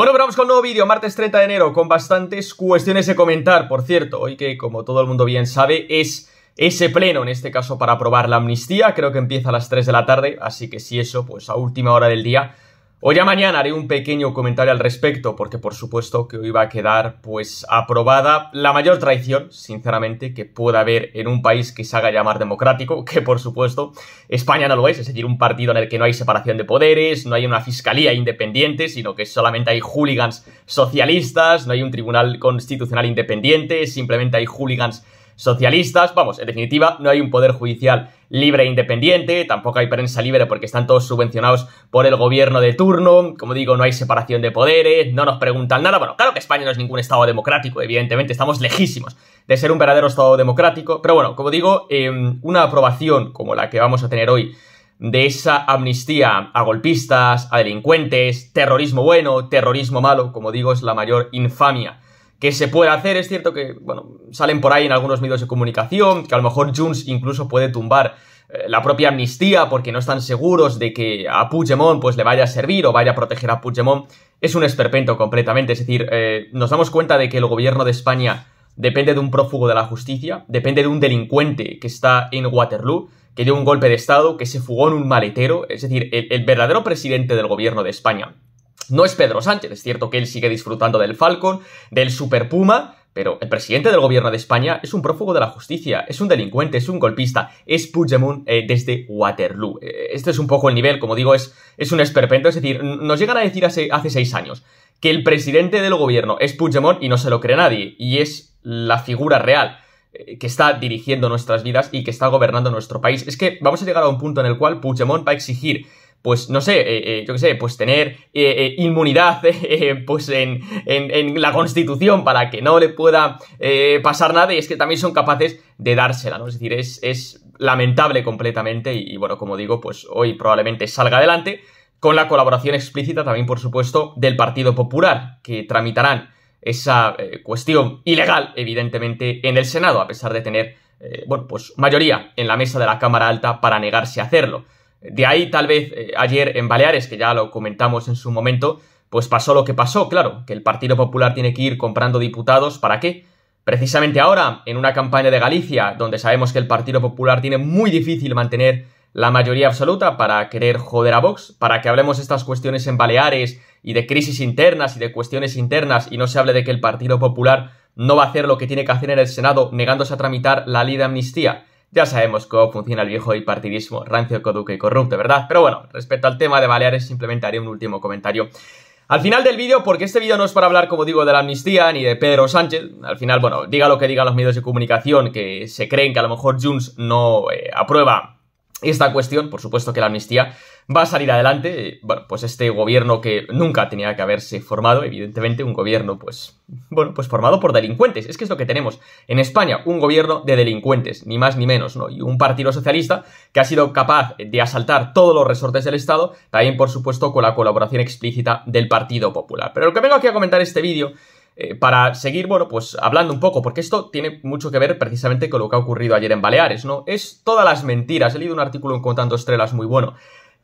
Bueno, pero vamos con un nuevo vídeo, martes 30 de enero, con bastantes cuestiones de comentar, por cierto, hoy que, como todo el mundo bien sabe, es ese pleno, en este caso para aprobar la amnistía, creo que empieza a las 3 de la tarde, así que si eso, pues a última hora del día Hoy a mañana haré un pequeño comentario al respecto, porque por supuesto que hoy va a quedar pues aprobada la mayor traición, sinceramente, que pueda haber en un país que se haga llamar democrático, que por supuesto España no lo es, es decir, un partido en el que no hay separación de poderes, no hay una fiscalía independiente, sino que solamente hay hooligans socialistas, no hay un tribunal constitucional independiente, simplemente hay hooligans socialistas. Vamos, en definitiva, no hay un poder judicial libre e independiente, tampoco hay prensa libre porque están todos subvencionados por el gobierno de turno, como digo, no hay separación de poderes, no nos preguntan nada, bueno, claro que España no es ningún Estado democrático, evidentemente, estamos lejísimos de ser un verdadero Estado democrático, pero bueno, como digo, em, una aprobación como la que vamos a tener hoy de esa amnistía a golpistas, a delincuentes, terrorismo bueno, terrorismo malo, como digo, es la mayor infamia que se puede hacer. Es cierto que, bueno, salen por ahí en algunos medios de comunicación, que a lo mejor Junts incluso puede tumbar eh, la propia amnistía porque no están seguros de que a Puigdemont pues le vaya a servir o vaya a proteger a Puigdemont. Es un esperpento completamente. Es decir, eh, nos damos cuenta de que el gobierno de España depende de un prófugo de la justicia, depende de un delincuente que está en Waterloo, que dio un golpe de Estado, que se fugó en un maletero. Es decir, el verdadero presidente del gobierno de España no es Pedro Sánchez. Es cierto que él sigue disfrutando del Falcon, del Super Puma, pero el presidente del gobierno de España es un prófugo de la justicia, es un delincuente, es un golpista, es Puigdemont eh, desde Waterloo. Eh, este es un poco el nivel, como digo, es, es un esperpento. Es decir, nos llegan a decir hace, hace seis años que el presidente del gobierno es Puigdemont y no se lo cree nadie, y es la figura real eh, que está dirigiendo nuestras vidas y que está gobernando nuestro país. Es que vamos a llegar a un punto en el cual Puigdemont va a exigir pues no sé, eh, eh, yo qué sé, pues tener eh, inmunidad pues en, en, la constitución para que no le pueda pasar nada y es que también son capaces de dársela, ¿no? Es decir, es, lamentable completamente y, bueno, como digo, pues hoy probablemente salga adelante con la colaboración explícita también, por supuesto, del Partido Popular, que tramitarán esa cuestión ilegal, evidentemente, en el Senado, a pesar de tener, bueno, pues mayoría en la mesa de la Cámara Alta para negarse a hacerlo. De ahí tal vez eh, ayer en Baleares, que ya lo comentamos en su momento, pues pasó lo que pasó, claro, que el Partido Popular tiene que ir comprando diputados, ¿para qué? Precisamente ahora, en una campaña de Galicia, donde sabemos que el Partido Popular tiene muy difícil mantener la mayoría absoluta para querer joder a Vox, para que hablemos estas cuestiones en Baleares y de crisis internas y de cuestiones internas y no se hable de que el Partido Popular no va a hacer lo que tiene que hacer en el Senado negándose a tramitar la ley de amnistía. Ya sabemos cómo funciona el viejo y rancio, coduque y corrupto, ¿verdad? Pero bueno, respecto al tema de Baleares, simplemente haré un último comentario. Al final del vídeo, porque este vídeo no es para hablar, como digo, de la amnistía ni de Pedro Sánchez. Al final, bueno, diga lo que digan los medios de comunicación que se creen que a lo mejor Junts no eh, aprueba esta cuestión, por supuesto que la amnistía va a salir adelante. Bueno, pues este gobierno que nunca tenía que haberse formado, evidentemente un gobierno, pues, bueno, pues formado por delincuentes. Es que es lo que tenemos en España, un gobierno de delincuentes, ni más ni menos, ¿no? Y un partido socialista que ha sido capaz de asaltar todos los resortes del Estado, también, por supuesto, con la colaboración explícita del Partido Popular. Pero lo que vengo aquí a comentar este vídeo eh, para seguir, bueno, pues hablando un poco, porque esto tiene mucho que ver precisamente con lo que ha ocurrido ayer en Baleares, ¿no? Es todas las mentiras. He leído un artículo en Contando Estrellas muy bueno.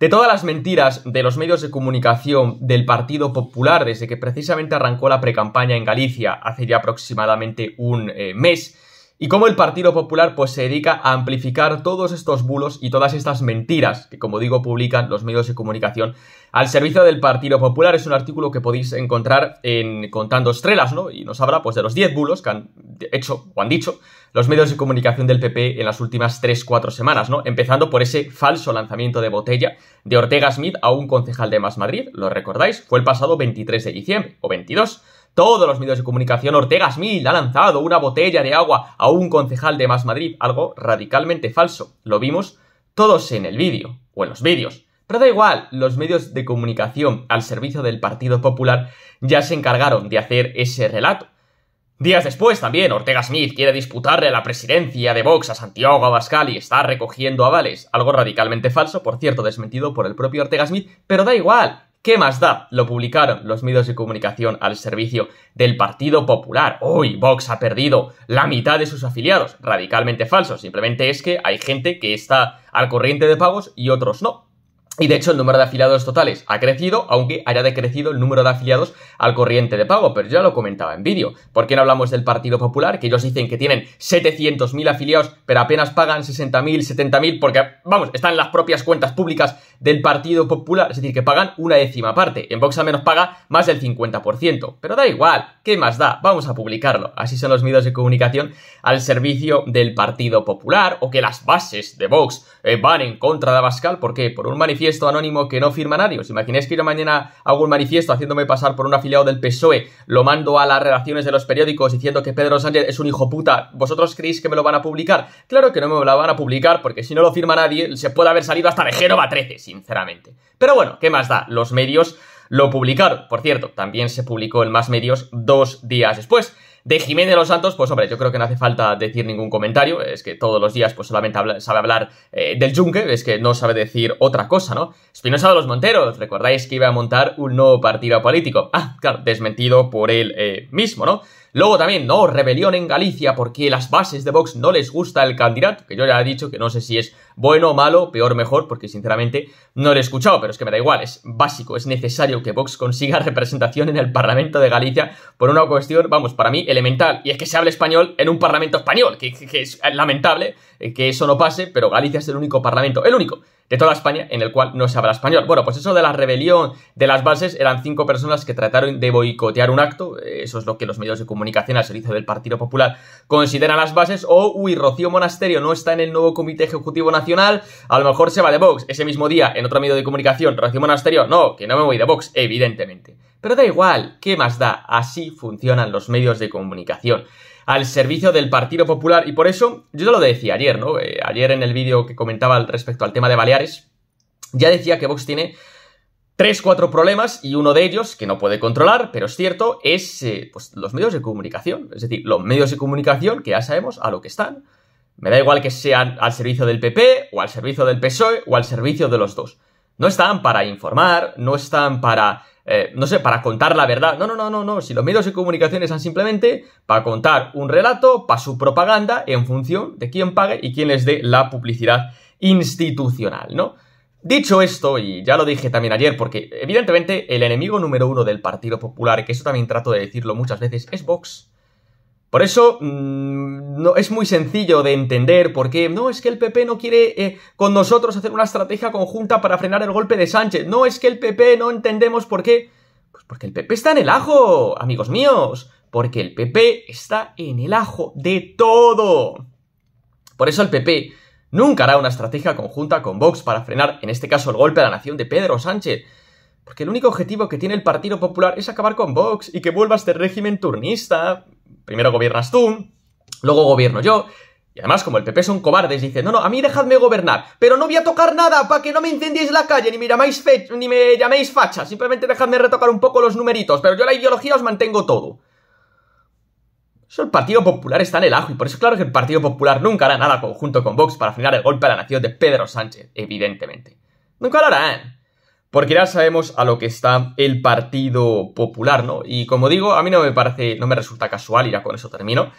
De todas las mentiras de los medios de comunicación del Partido Popular desde que precisamente arrancó la precampaña en Galicia hace ya aproximadamente un eh, mes, y cómo el Partido Popular pues se dedica a amplificar todos estos bulos y todas estas mentiras que como digo publican los medios de comunicación al servicio del Partido Popular. Es un artículo que podéis encontrar en Contando Estrellas, ¿no? Y nos habla pues de los 10 bulos que han hecho o han dicho los medios de comunicación del PP en las últimas 3-4 semanas, ¿no? Empezando por ese falso lanzamiento de botella de Ortega Smith a un concejal de Más Madrid, ¿lo recordáis? Fue el pasado 23 de diciembre o 22 todos los medios de comunicación, Ortega Smith ha lanzado una botella de agua a un concejal de Más Madrid, algo radicalmente falso. Lo vimos todos en el vídeo, o en los vídeos. Pero da igual, los medios de comunicación al servicio del Partido Popular ya se encargaron de hacer ese relato. Días después también, Ortega Smith quiere disputarle la presidencia de Vox a Santiago Abascal y está recogiendo avales, algo radicalmente falso, por cierto, desmentido por el propio Ortega Smith, pero da igual, ¿Qué más da? Lo publicaron los medios de comunicación al servicio del Partido Popular. Hoy Vox ha perdido la mitad de sus afiliados. Radicalmente falso. Simplemente es que hay gente que está al corriente de pagos y otros no. Y de hecho el número de afiliados totales ha crecido, aunque haya decrecido el número de afiliados al corriente de pago, pero ya lo comentaba en vídeo. ¿Por qué no hablamos del Partido Popular? Que ellos dicen que tienen 700.000 afiliados, pero apenas pagan 60.000, 70.000, porque, vamos, están en las propias cuentas públicas del Partido Popular, es decir, que pagan una décima parte. En Vox al menos paga más del 50%, pero da igual, ¿qué más da? Vamos a publicarlo. Así son los medios de comunicación al servicio del Partido Popular, o que las bases de Vox eh, van en contra de Abascal, ¿por qué? Por un manifiesto manifiesto anónimo que no firma nadie. ¿Os imagináis que yo mañana hago un manifiesto haciéndome pasar por un afiliado del PSOE, lo mando a las relaciones de los periódicos diciendo que Pedro Sánchez es un hijo puta? ¿Vosotros creéis que me lo van a publicar? Claro que no me lo van a publicar porque si no lo firma nadie se puede haber salido hasta de Génova 13, sinceramente. Pero bueno, ¿qué más da? Los medios lo publicaron. Por cierto, también se publicó en más medios dos días después. De Jiménez de los Santos, pues hombre, yo creo que no hace falta decir ningún comentario, es que todos los días pues solamente sabe hablar eh, del yunque, es que no sabe decir otra cosa, ¿no? Espinosa de los Monteros, recordáis que iba a montar un nuevo partido político, ah, claro, desmentido por él eh, mismo, ¿no? Luego también, no, rebelión en Galicia porque las bases de Vox no les gusta el candidato, que yo ya he dicho que no sé si es bueno, o malo, peor, o mejor, porque sinceramente no lo he escuchado, pero es que me da igual, es básico, es necesario que Vox consiga representación en el Parlamento de Galicia por una cuestión, vamos, para mí elemental, y es que se hable español en un Parlamento español, que es lamentable eh, que eso no pase, pero Galicia es el único Parlamento, el único de toda España en el cual no se habla español. Bueno, pues eso de la rebelión de las bases eran cinco personas que trataron de boicotear un acto, eh, eso es lo que los medios de comunicación al servicio del Partido Popular consideran las bases, o, uy, Rocío Monasterio no está en el nuevo Comité Ejecutivo Nacional, a lo mejor se va de Vox. Ese mismo día, en otro medio de comunicación, Rocío Monasterio, no, que no me voy de Vox, evidentemente. Pero da igual, ¿qué más da? Así funcionan los medios de comunicación al servicio del Partido Popular. Y por eso, yo lo decía ayer, ¿no? Eh, ayer en el vídeo que comentaba respecto al tema de Baleares, ya decía que Vox tiene tres, cuatro problemas y uno de ellos, que no puede controlar, pero es cierto, es eh, pues, los medios de comunicación. Es decir, los medios de comunicación que ya sabemos a lo que están. Me da igual que sean al servicio del PP o al servicio del PSOE o al servicio de los dos. No están para informar, no están para eh, no sé, para contar la verdad. No, no, no, no, no. Si los medios de comunicación están simplemente para contar un relato, para su propaganda, en función de quién pague y quién les dé la publicidad institucional, ¿no? Dicho esto, y ya lo dije también ayer, porque evidentemente el enemigo número uno del Partido Popular, que eso también trato de decirlo muchas veces, es Vox. Por eso mm, no, es muy sencillo de entender por qué. No es que el PP no quiere eh, con nosotros hacer una estrategia conjunta para frenar el golpe de Sánchez. No es que el PP no entendemos por qué. Pues porque el PP está en el ajo, amigos míos. Porque el PP está en el ajo de todo. Por eso el PP nunca hará una estrategia conjunta con Vox para frenar, en este caso, el golpe a la nación de Pedro Sánchez. Porque el único objetivo que tiene el Partido Popular es acabar con Vox y que vuelva este régimen turnista Primero gobiernas tú, luego gobierno yo. Y además, como el PP son cobardes, dicen, no, no, a mí dejadme gobernar, pero no voy a tocar nada para que no me incendiéis la calle, ni me, llamáis ni me llaméis facha, simplemente dejadme retocar un poco los numeritos, pero yo la ideología os mantengo todo. Eso el Partido Popular está en el ajo, y por eso claro que el Partido Popular nunca hará nada conjunto con Vox para frenar el golpe a la nación de Pedro Sánchez, evidentemente. Nunca lo harán porque ya sabemos a lo que está el Partido Popular, ¿no? Y como digo, a mí no me parece, no me resulta casual, y ya con eso termino,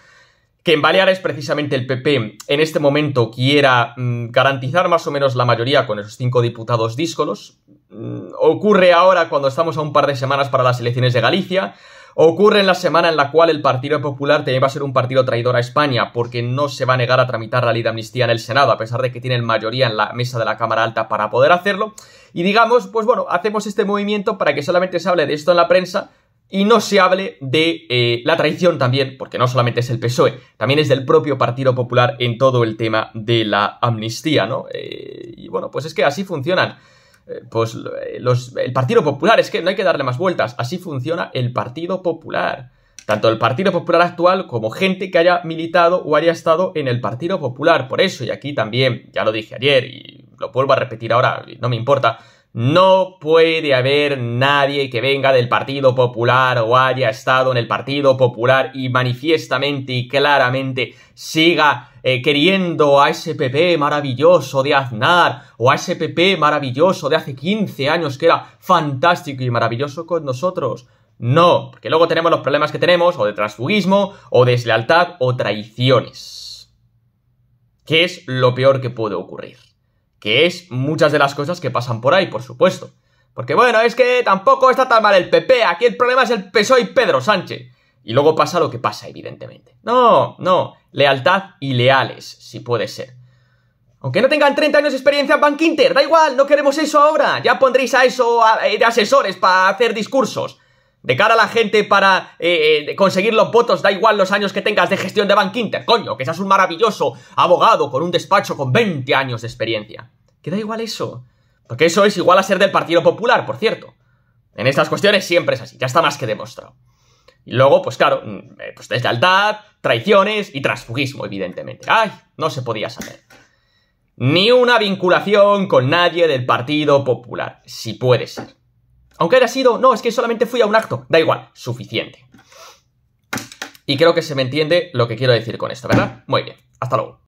que en Baleares precisamente el PP en este momento quiera mm, garantizar más o menos la mayoría con esos cinco diputados díscolos. Mm, ocurre ahora cuando estamos a un par de semanas para las elecciones de Galicia, Ocurre en la semana en la cual el Partido Popular también va a ser un partido traidor a España, porque no se va a negar a tramitar la ley de amnistía en el Senado, a pesar de que tienen mayoría en la mesa de la Cámara Alta para poder hacerlo. Y digamos, pues bueno, hacemos este movimiento para que solamente se hable de esto en la prensa, y no se hable de eh, la traición también, porque no solamente es el PSOE, también es del propio Partido Popular en todo el tema de la amnistía, ¿no? Eh, y bueno, pues es que así funcionan eh, pues eh, el Partido Popular, es que no hay que darle más vueltas, así funciona el Partido Popular. Tanto el Partido Popular actual como gente que haya militado o haya estado en el Partido Popular. Por eso, y aquí también, ya lo dije ayer y lo vuelvo a repetir ahora, no me importa, no puede haber nadie que venga del Partido Popular o haya estado en el Partido Popular y manifiestamente y claramente siga eh, queriendo a ese PP maravilloso de Aznar o a ese PP maravilloso de hace 15 años que era fantástico y maravilloso con nosotros. No, porque luego tenemos los problemas que tenemos o de transfugismo o deslealtad o traiciones. ¿Qué es lo peor que puede ocurrir que es muchas de las cosas que pasan por ahí, por supuesto. Porque bueno, es que tampoco está tan mal el PP, aquí el problema es el PSOE y Pedro Sánchez. Y luego pasa lo que pasa, evidentemente. No, no, lealtad y leales, si puede ser. Aunque no tengan 30 años de experiencia en Bank Inter, da igual, no queremos eso ahora. Ya pondréis a eso eh, de asesores para hacer discursos de cara a la gente para eh, eh, conseguir los votos, da igual los años que tengas de gestión de Bank coño, que seas un maravilloso abogado con un despacho con 20 años de experiencia. Que da igual eso. Porque eso es igual a ser del Partido Popular, por cierto. En estas cuestiones siempre es así, ya está más que demostrado. Y luego, pues claro, mm, eh, pues deslealtad, traiciones y transfugismo, evidentemente. Ay, no se podía saber. Ni una vinculación con nadie del Partido Popular, si puede ser. Aunque haya sido, no, es que solamente fui a un acto. Da igual, suficiente. Y creo que se me entiende lo que quiero decir con esto, ¿verdad? Muy bien, hasta luego.